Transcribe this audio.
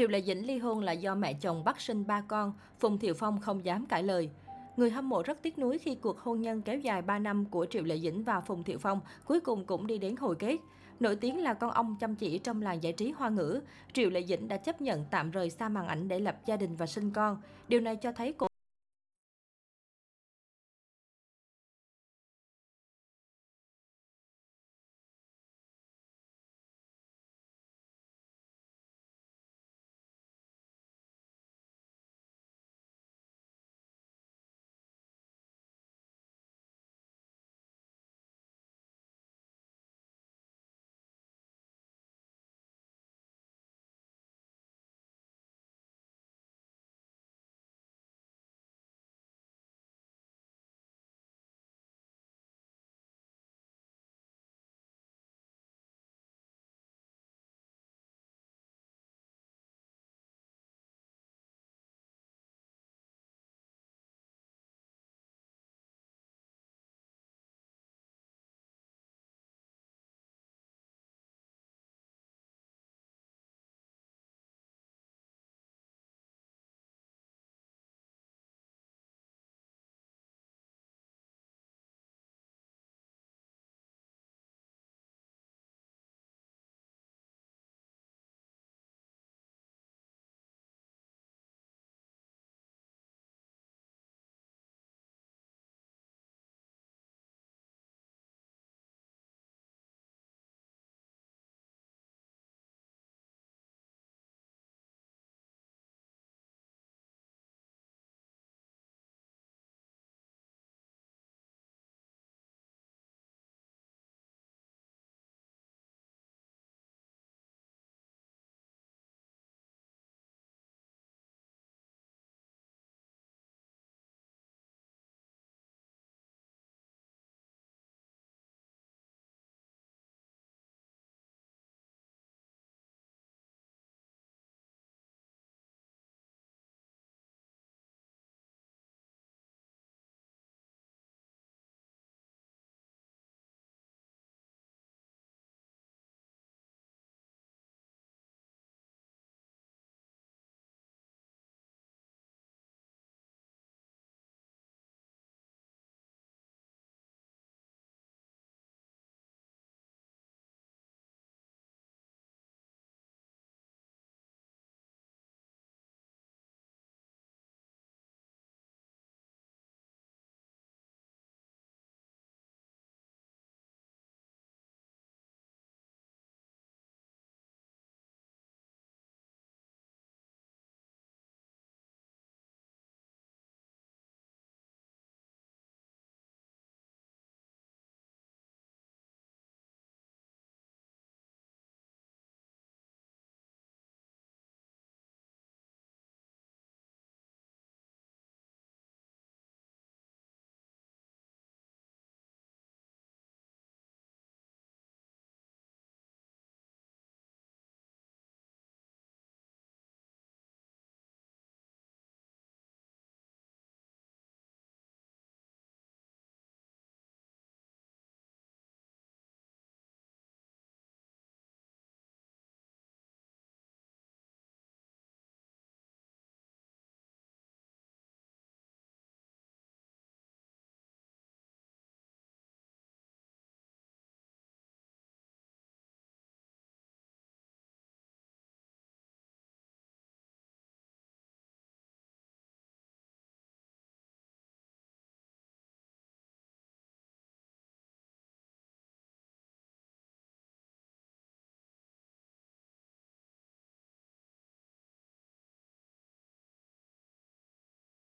Triệu Lệ Dĩnh ly hôn là do mẹ chồng bắt sinh ba con, Phùng Thiệu Phong không dám cãi lời. Người hâm mộ rất tiếc nuối khi cuộc hôn nhân kéo dài 3 năm của Triệu Lệ Dĩnh và Phùng Thiệu Phong cuối cùng cũng đi đến hồi kết. Nổi tiếng là con ông chăm chỉ trong làng giải trí hoa ngữ, Triệu Lệ Dĩnh đã chấp nhận tạm rời xa màn ảnh để lập gia đình và sinh con. Điều này cho thấy cổ